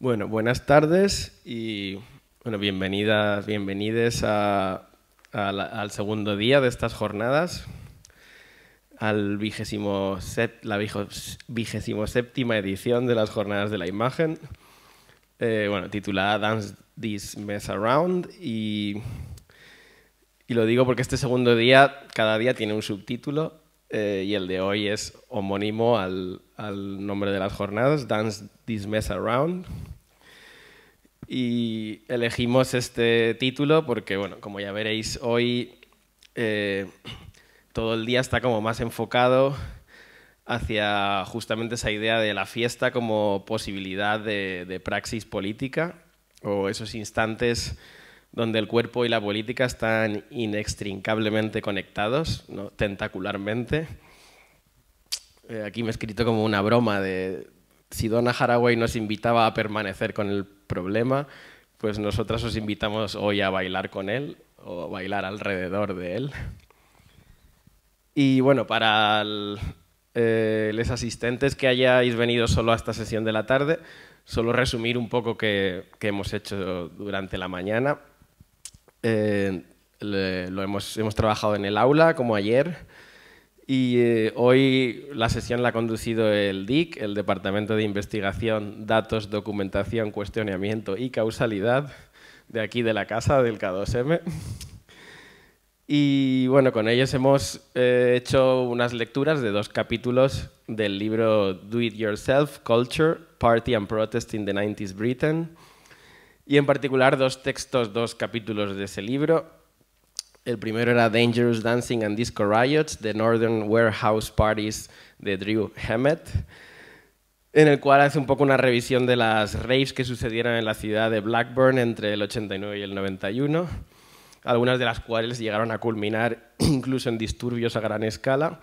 Bueno, buenas tardes y bueno, bienvenidas, bienvenides al segundo día de estas jornadas, al vigésimo la vigésimo séptima edición de las jornadas de la imagen, eh, bueno, titulada Dance This Mess Around y, y lo digo porque este segundo día, cada día tiene un subtítulo eh, y el de hoy es homónimo al, al nombre de las jornadas, Dance This Mess Around. Y elegimos este título porque, bueno, como ya veréis hoy, eh, todo el día está como más enfocado hacia justamente esa idea de la fiesta como posibilidad de, praxis política o esos instantes donde el cuerpo y la política están inextricablemente conectados, tentacularmente. Eh, aquí me he escrito como una broma de si Donna Haraway nos invitaba a permanecer con el problema, pues nosotras os invitamos hoy a bailar con él o bailar alrededor de él. Y bueno, para eh, los asistentes que hayáis venido solo a esta sesión de la tarde, solo resumir un poco qué, hemos hecho durante la mañana. Eh, lo hemos trabajado en el aula, como ayer, y eh, hoy la sesión la ha conducido el DIC, el Departamento de Investigación, Datos, Documentación, Cuestionamiento y Causalidad, de aquí de la casa del K2M. Y bueno, con ellos hemos eh, hecho unas lecturas de dos capítulos del libro Do It Yourself, Culture, Party and Protest in the 90s Britain, y en particular dos textos, dos capítulos de ese libro, el primero era Dangerous Dancing and Disco Riots, The Northern Warehouse Parties de Drew Hammett, en el cual hace un poco una revisión de las raves que sucedieron en la ciudad de Blackburn entre el 89 y el 91, algunas de las cuales llegaron a culminar incluso en disturbios a gran escala.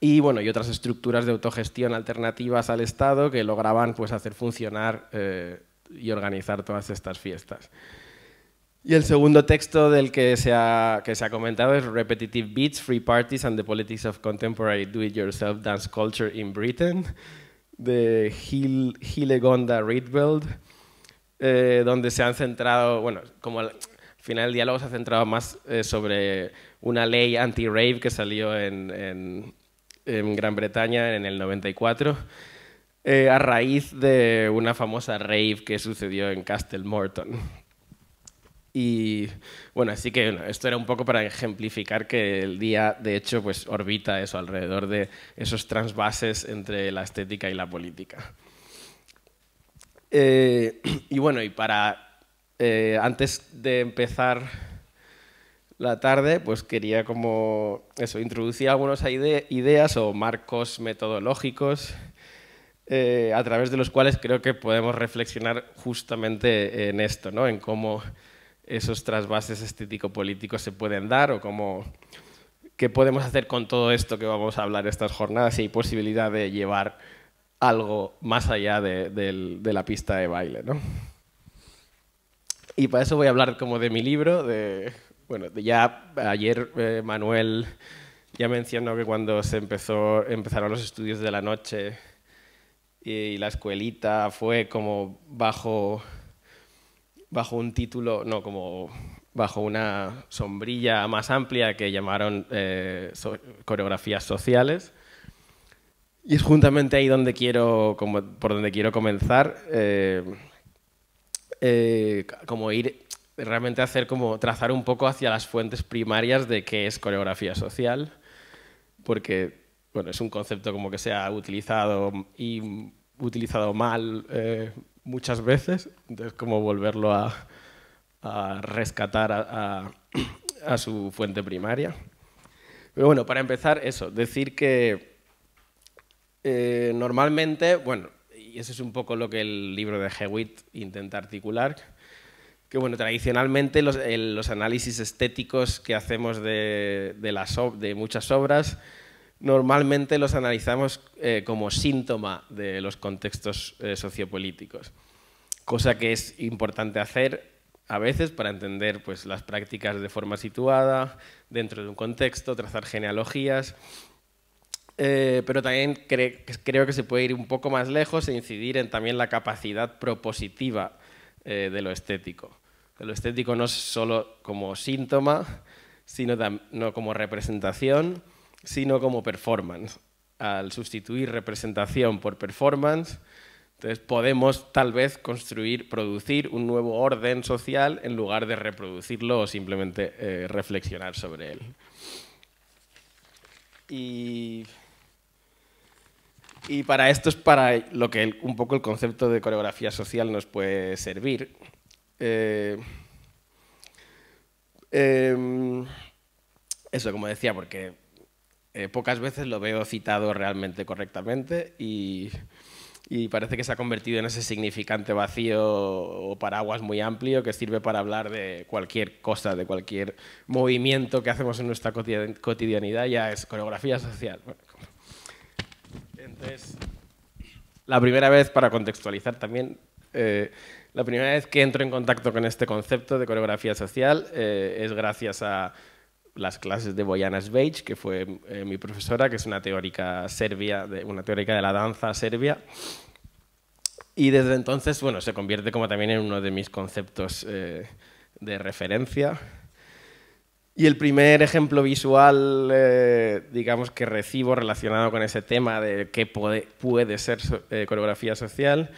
Y bueno, y otras estructuras de autogestión alternativas al Estado que lograban pues, hacer funcionar eh, y organizar todas estas fiestas. Y el segundo texto del que se, ha, que se ha comentado es Repetitive Beats, Free Parties and the Politics of Contemporary Do-It-Yourself Dance Culture in Britain, de Hillel Hilegonda eh, donde se han centrado, bueno, como al final el diálogo se ha centrado más eh, sobre una ley anti-rave que salió en, Gran Bretaña en el 94. Eh, a raíz de una famosa rave que sucedió en Castle Morton. Y bueno, así que esto era un poco para ejemplificar que el día, de hecho, pues orbita eso, alrededor de esos transbases entre la estética y la política. Eh, y bueno, y para, eh, antes de empezar la tarde, pues quería como, eso, introducir algunas ideas o marcos metodológicos eh, a través de los cuales creo que podemos reflexionar justamente en esto, ¿no? En cómo esos trasvases estético-políticos se pueden dar o cómo, qué podemos hacer con todo esto que vamos a hablar estas jornadas si hay posibilidad de llevar algo más allá de, la pista de baile. ¿no? Y para eso voy a hablar como de mi libro. De, bueno, ya ayer eh, Manuel ya mencionó que cuando se empezó, empezaron los estudios de la noche y la escuelita fue como bajo bajo un título, no, como bajo una sombrilla más amplia que llamaron eh, coreografías sociales. Y es juntamente ahí donde quiero, por donde quiero comenzar, eh, eh, como ir realmente hacer como trazar un poco hacia las fuentes primarias de qué es coreografía social, porque bueno, es un concepto como que se ha utilizado y utilizado mal muchas veces, entonces como volverlo a, rescatar a, su fuente primaria. Pero bueno, para empezar eso, decir que eh, normalmente, bueno, y eso es un poco lo que el libro de Hewitt intenta articular, que bueno, tradicionalmente los, análisis estéticos que hacemos de muchas obras normalmente los analizamos eh, como síntoma de los contextos eh, sociopolíticos, cosa que es importante hacer a veces para entender pues, las prácticas de forma situada, dentro de un contexto, trazar genealogías, eh, pero también creo que se puede ir un poco más lejos e incidir en también la capacidad propositiva de lo estético. lo estético no es solo como síntoma, sino no como representación, sino como performance. Al sustituir representación por performance, entonces podemos tal vez construir, producir un nuevo orden social en lugar de reproducirlo o simplemente eh, reflexionar sobre él. Y, para esto es para lo que un poco el concepto de coreografía social nos puede servir. Eh, em, eso, como decía, porque eh, pocas veces lo veo citado realmente correctamente y, parece que se ha convertido en ese significante vacío o paraguas muy amplio que sirve para hablar de cualquier cosa, de cualquier movimiento que hacemos en nuestra cotidianidad, ya es coreografía social. Entonces, la primera vez, para contextualizar también, eh, la primera vez que entro en contacto con este concepto de coreografía social eh, es gracias a las clases de Bojana Svej, que fue eh, mi profesora, que es una teórica serbia, de, una teórica de la danza serbia. Y desde entonces, bueno, se convierte como también en uno de mis conceptos eh, de referencia. Y el primer ejemplo visual, eh, digamos, que recibo relacionado con ese tema de qué puede, ser coreografía social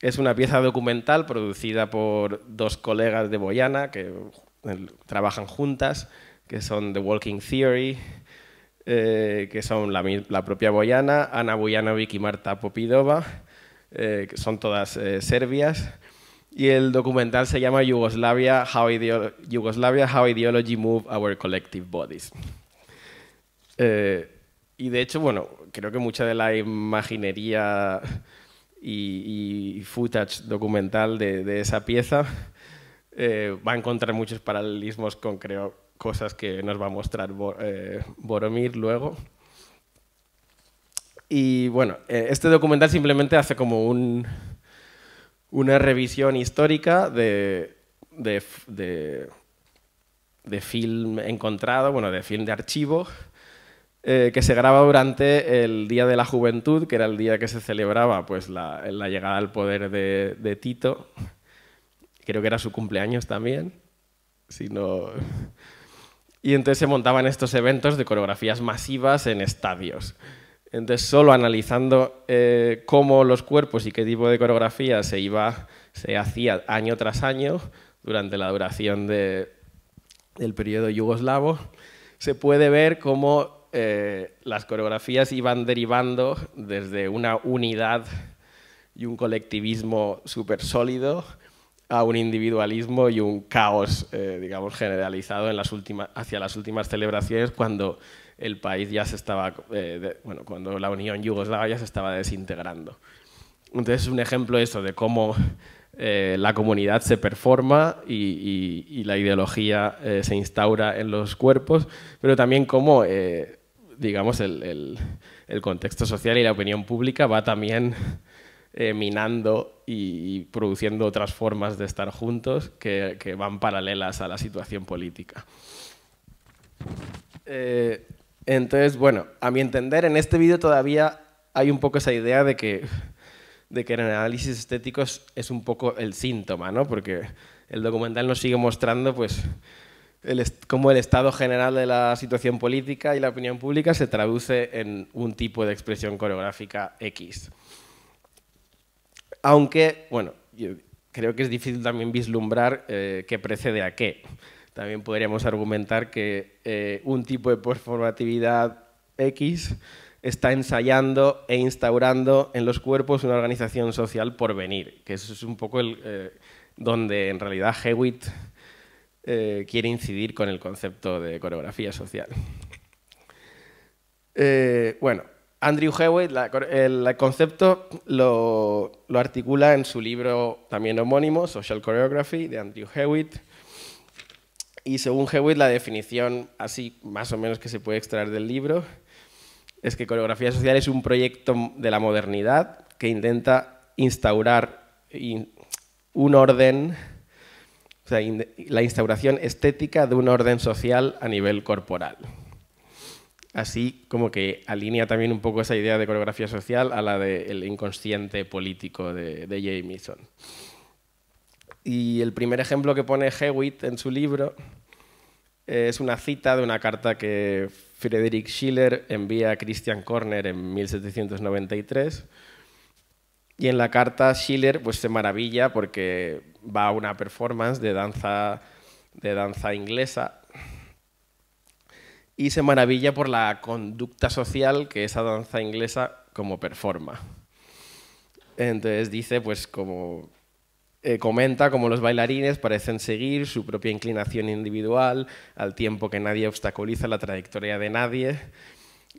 es una pieza documental producida por dos colegas de Boyana que trabajan juntas que son The Walking Theory, eh, que son la, propia Boyana, Ana boyana y Marta Popidova, eh, que son todas eh, serbias. Y el documental se llama Yugoslavia How, Yugoslavia, How Ideology Move Our Collective Bodies. y de hecho, bueno, creo que mucha de la imaginería y, footage documental de, esa pieza va a encontrar muchos paralelismos con, creo, cosas que nos va a mostrar eh, Boromir luego. Y bueno, eh, este documental simplemente hace como una revisión histórica de, de, de, film encontrado, bueno, de film de archivo, eh, que se graba durante el Día de la Juventud, que era el día que se celebraba pues, la, la llegada al poder de, Tito. Creo que era su cumpleaños también, si no, y entonces se montaban estos eventos de coreografías masivas en estadios. Entonces, solo analizando eh, cómo los cuerpos y qué tipo de coreografía se, iba, se hacía año tras año durante la duración del periodo yugoslavo, se puede ver cómo eh, las coreografías iban derivando desde una unidad y un colectivismo súper sólido a un individualismo y un caos, eh, digamos, generalizado en las últimas, hacia las últimas celebraciones cuando el país ya se estaba, eh, bueno, cuando la Unión Yugoslava ya se estaba desintegrando. Entonces es un ejemplo eso de cómo eh, la comunidad se performa y, la ideología se instaura en los cuerpos, pero también cómo, digamos, el, contexto social y la opinión pública va también eh, minando y, produciendo otras formas de estar juntos que, van paralelas a la situación política. Eh, entonces, bueno, a mi entender, en este vídeo todavía hay un poco esa idea de que, de que el análisis estético es, un poco el síntoma, ¿no? Porque el documental nos sigue mostrando, pues, cómo el estado general de la situación política y la opinión pública se traduce en un tipo de expresión coreográfica X. Aunque, bueno, yo creo que es difícil también vislumbrar eh, qué precede a qué. También podríamos argumentar que eh, un tipo de performatividad X está ensayando e instaurando en los cuerpos una organización social por venir, que eso es un poco el, eh, donde en realidad Hewitt quiere incidir con el concepto de coreografía social. bueno, Andrew Hewitt, el, concepto lo, lo, articula en su libro también homónimo, Social Choreography, de Andrew Hewitt. Y según Hewitt, la definición así más o menos que se puede extraer del libro es que coreografía social es un proyecto de la modernidad que intenta instaurar un orden, o sea, la instauración estética de un orden social a nivel corporal así como que alinea también un poco esa idea de coreografía social a la del inconsciente político de, de Jameson. Y el primer ejemplo que pone Hewitt en su libro eh, es una cita de una carta que Friedrich Schiller envía a Christian Körner en 1793. Y en la carta Schiller pues, se maravilla porque va a una performance de danza inglesa y se maravilla por la conducta social que esa danza inglesa como performa. Entonces dice, pues como eh, comenta como los bailarines parecen seguir su propia inclinación individual al tiempo que nadie obstaculiza la trayectoria de nadie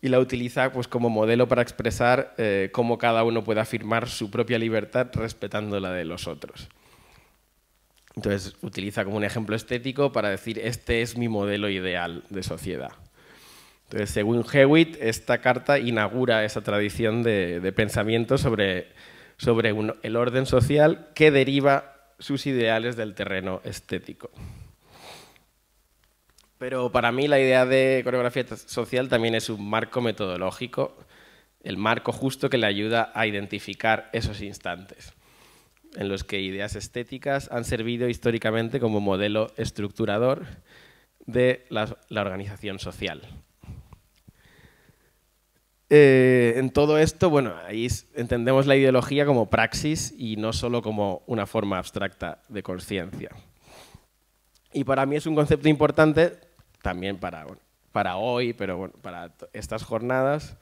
y la utiliza pues, como modelo para expresar eh, cómo cada uno puede afirmar su propia libertad respetando la de los otros. Entonces utiliza como un ejemplo estético para decir este es mi modelo ideal de sociedad según Hewitt, esta carta inaugura esa tradición de, pensamiento sobre, el orden social que deriva sus ideales del terreno estético. Pero para mí la idea de coreografía social también es un marco metodológico, el marco justo que le ayuda a identificar esos instantes en los que ideas estéticas han servido históricamente como modelo estructurador de la organización social. Eh, en todo esto, bueno, ahí entendemos la ideología como praxis y no solo como una forma abstracta de conciencia. Y para mí es un concepto importante también para, hoy, pero bueno, para estas jornadas,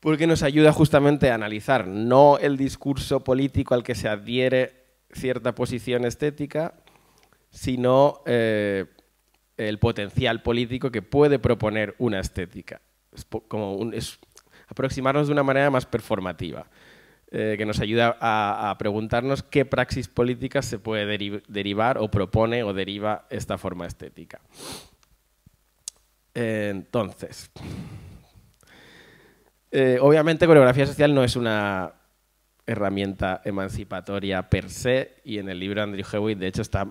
porque nos ayuda justamente a analizar no el discurso político al que se adhiere cierta posición estética, sino eh, el potencial político que puede proponer una estética es como es aproximarnos de una manera más performativa, eh, que nos ayuda a, preguntarnos qué praxis política se puede derivar o propone o deriva esta forma estética. entonces, eh, obviamente coreografía social no es una herramienta emancipatoria per se y en el libro Andrew Hewitt de hecho está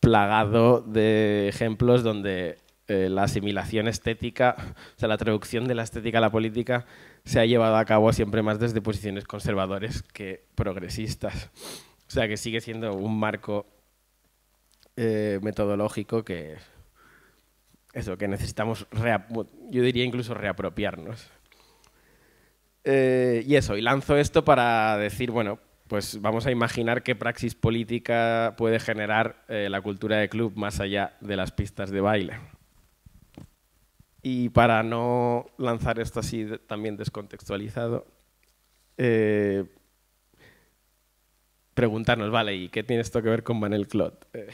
plagado de ejemplos donde eh, la asimilación estética, o sea, la traducción de la estética a la política se ha llevado a cabo siempre más desde posiciones conservadores que progresistas. O sea, que sigue siendo un marco eh, metodológico que eso que necesitamos yo diría incluso reapropiarnos eh, y eso y lanzo esto para decir bueno pues vamos a imaginar qué praxis política puede generar la cultura de club más allá de las pistas de baile y para no lanzar esto así también descontextualizado, eh, preguntarnos, vale, ¿y qué tiene esto que ver con Manel Clot? Eh,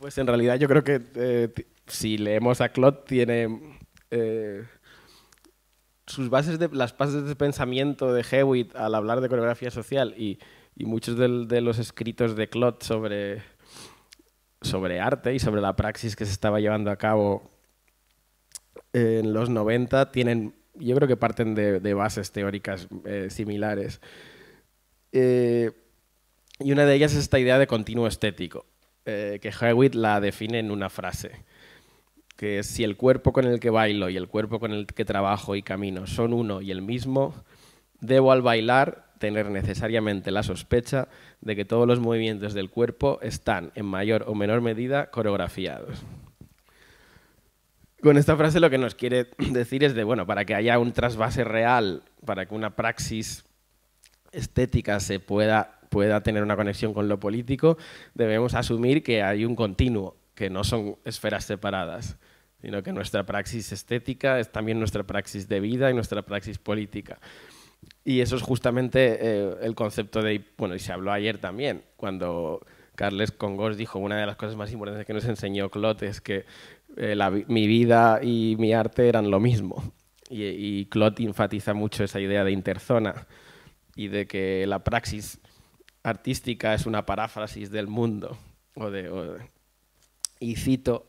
pues, en realidad yo creo que eh, si leemos a Clot tiene sus bases de, las bases de pensamiento de Hewitt al hablar de coreografía social y, muchos de los escritos de Clot sobre sobre arte y sobre la praxis que se estaba llevando a cabo en los 90 tienen, yo creo que parten de, bases teóricas eh, similares. Eh, y una de ellas es esta idea de continuo estético, eh, que Hewitt la define en una frase, que si el cuerpo con el que bailo y el cuerpo con el que trabajo y camino son uno y el mismo, debo al bailar tener necesariamente la sospecha de que todos los movimientos del cuerpo están, en mayor o menor medida, coreografiados. Con esta frase lo que nos quiere decir es de, bueno, para que haya un trasvase real, para que una praxis estética se pueda, pueda tener una conexión con lo político, debemos asumir que hay un continuo, que no son esferas separadas sino que nuestra praxis estética es también nuestra praxis de vida y nuestra praxis política. Y eso es justamente eh, el concepto de, bueno, y se habló ayer también, cuando Carles Congos dijo, una de las cosas más importantes que nos enseñó Clot es que eh, mi vida y mi arte eran lo mismo. Y, y Clot enfatiza mucho esa idea de interzona y de que la praxis artística es una paráfrasis del mundo. O de, y cito,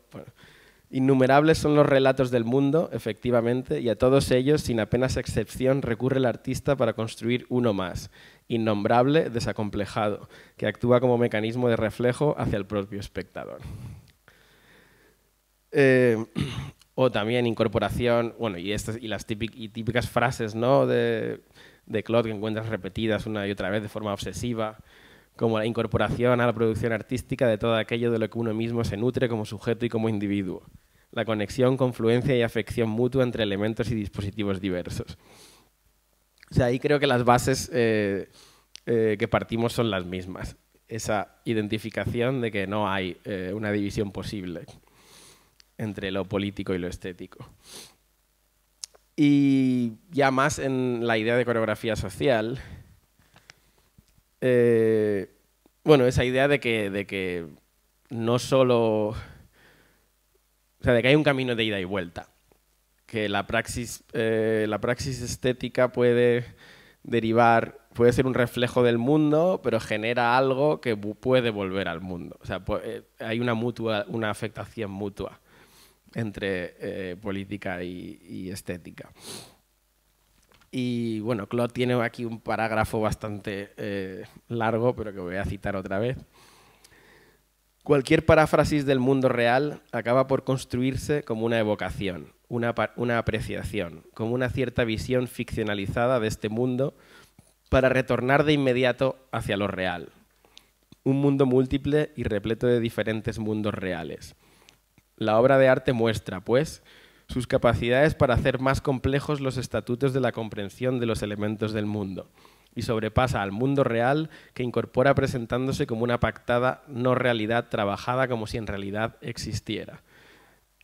Innumerables son los relatos del mundo, efectivamente, y a todos ellos, sin apenas excepción, recurre el artista para construir uno más, innombrable, desacomplejado, que actúa como mecanismo de reflejo hacia el propio espectador. Eh, o también incorporación, bueno, y, estas, y las típicas frases de, de Claude que encuentras repetidas una y otra vez de forma obsesiva como la incorporación a la producción artística de todo aquello de lo que uno mismo se nutre como sujeto y como individuo, la conexión, confluencia y afección mutua entre elementos y dispositivos diversos. O sea, ahí creo que las bases eh, eh, que partimos son las mismas. Esa identificación de que no hay eh, una división posible entre lo político y lo estético. Y ya más en la idea de coreografía social, eh, bueno, esa idea de que, de que no solo... O sea, de que hay un camino de ida y vuelta. Que la praxis, eh, la praxis estética puede derivar, puede ser un reflejo del mundo, pero genera algo que puede volver al mundo. O sea, eh, hay una mutua, una afectación mutua entre política y estética. Y bueno, Claude tiene aquí un parágrafo bastante eh, largo, pero que voy a citar otra vez. Cualquier paráfrasis del mundo real acaba por construirse como una evocación, una, una apreciación, como una cierta visión ficcionalizada de este mundo para retornar de inmediato hacia lo real. Un mundo múltiple y repleto de diferentes mundos reales. La obra de arte muestra, pues, sus capacidades para hacer más complejos los estatutos de la comprensión de los elementos del mundo y sobrepasa al mundo real que incorpora presentándose como una pactada no realidad trabajada como si en realidad existiera.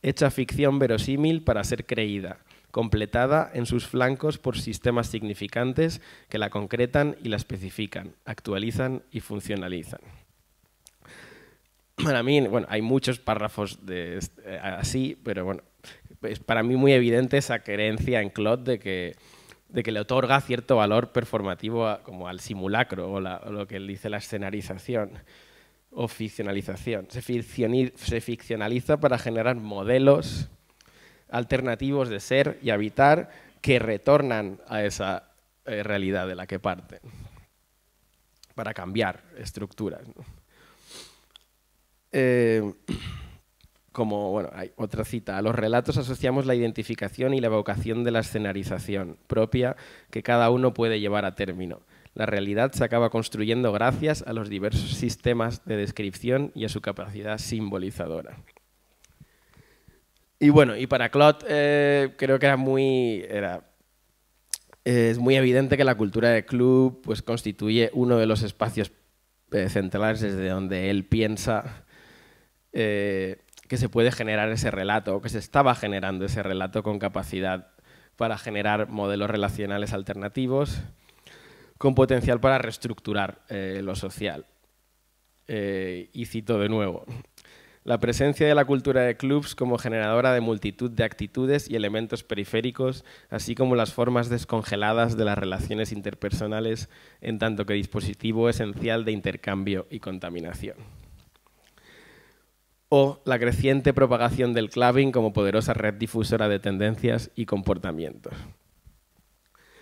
Hecha ficción verosímil para ser creída, completada en sus flancos por sistemas significantes que la concretan y la especifican, actualizan y funcionalizan. Para mí, bueno, hay muchos párrafos de eh, así, pero bueno, es para mí muy evidente esa creencia en Claude de que, de que le otorga cierto valor performativo como al simulacro o, lo que él dice la escenarización o ficcionalización. Se, ficcionaliza para generar modelos alternativos de ser y habitar que retornan a esa eh, realidad de la que parten para cambiar estructuras. Eh, como bueno, hay otra cita, a los relatos asociamos la identificación y la evocación de la escenarización propia que cada uno puede llevar a término. La realidad se acaba construyendo gracias a los diversos sistemas de descripción y a su capacidad simbolizadora. Y bueno, y para Claude eh, creo que era muy, era eh, es muy evidente que la cultura de club pues, constituye uno de los espacios eh, centrales desde donde él piensa que se puede generar ese relato, o que se estaba generando ese relato con capacidad para generar modelos relacionales alternativos, con potencial para reestructurar eh, lo social. Eh, y cito de nuevo, la presencia de la cultura de clubs como generadora de multitud de actitudes y elementos periféricos, así como las formas descongeladas de las relaciones interpersonales, en tanto que dispositivo esencial de intercambio y contaminación o la creciente propagación del clubbing como poderosa red difusora de tendencias y comportamientos.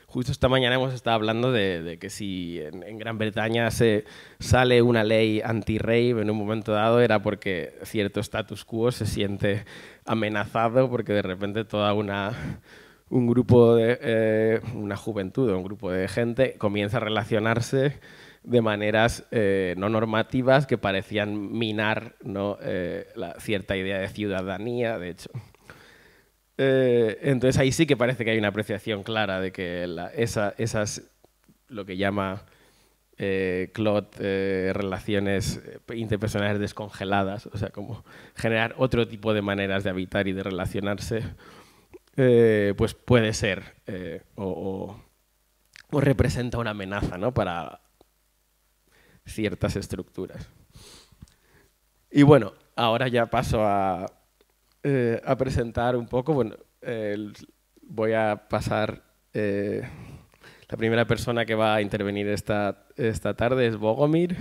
Justo esta mañana hemos estado hablando de, que si en, Gran Bretaña se sale una ley anti-rave en un momento dado era porque cierto status quo se siente amenazado porque de repente toda una un grupo eh, una juventud, un grupo de gente comienza a relacionarse de maneras eh, no normativas que parecían minar ¿no? Eh, la cierta idea de ciudadanía, de hecho. Eh, entonces ahí sí que parece que hay una apreciación clara de que esa, esas, lo que llama Claude relaciones interpersonales descongeladas, o sea, como generar otro tipo de maneras de habitar y de relacionarse, pues puede ser o, representa una amenaza ¿no? para ciertas estructuras. Y bueno, ahora ya paso a, eh, presentar un poco, bueno, voy a pasar, eh, la primera persona que va a intervenir esta, tarde es Bogomir.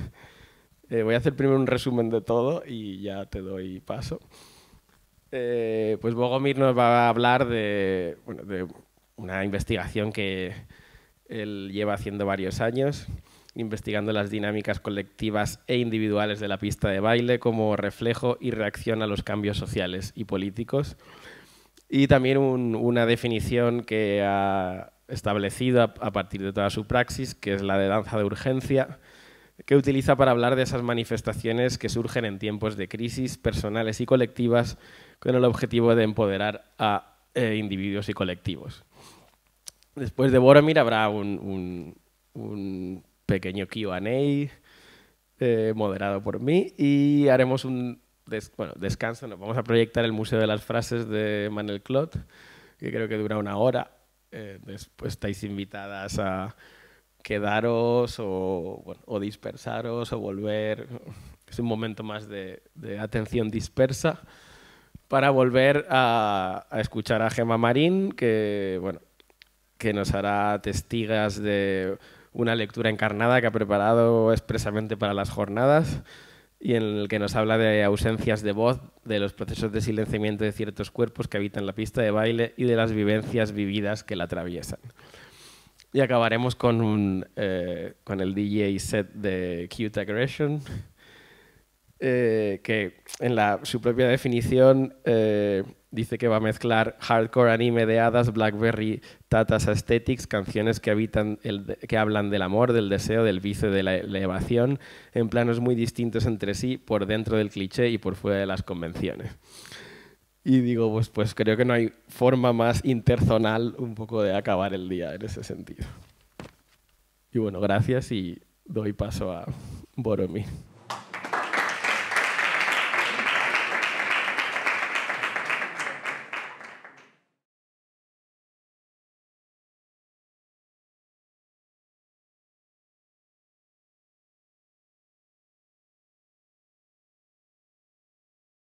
Eh, voy a hacer primero un resumen de todo y ya te doy paso. pues Bogomir nos va a hablar de, de una investigación que él lleva haciendo varios años investigando las dinámicas colectivas e individuales de la pista de baile como reflejo y reacción a los cambios sociales y políticos. Y también una definición que ha establecido a, partir de toda su praxis, que es la de danza de urgencia, que utiliza para hablar de esas manifestaciones que surgen en tiempos de crisis personales y colectivas con el objetivo de empoderar a eh, individuos y colectivos. Después de Boromir habrá un pequeño QA eh, moderado por mí y haremos un descanso. Nos vamos a proyectar el Museo de las Frases de Manuel Clot, que creo que dura una hora. Eh, después estáis invitadas a quedaros o, bueno, o, dispersaros o volver. Es un momento más de, atención dispersa para volver a, escuchar a Gemma Marín, que, bueno, que nos hará testigas de una lectura encarnada que ha preparado expresamente para las jornadas y en el que nos habla de ausencias de voz, de los procesos de silenciamiento de ciertos cuerpos que habitan la pista de baile y de las vivencias vividas que la atraviesan. Y acabaremos con, eh, con el DJ set de Cute Aggression, eh, que en su propia definición eh, dice que va a mezclar hardcore anime de hadas, Blackberry, tatas aesthetics, canciones que, habitan que hablan del amor, del deseo, del vicio, de la elevación, en planos muy distintos entre sí, por dentro del cliché y por fuera de las convenciones. Y digo, pues, pues creo que no hay forma más interzonal un poco de acabar el día en ese sentido. Y bueno, gracias y doy paso a Boromir.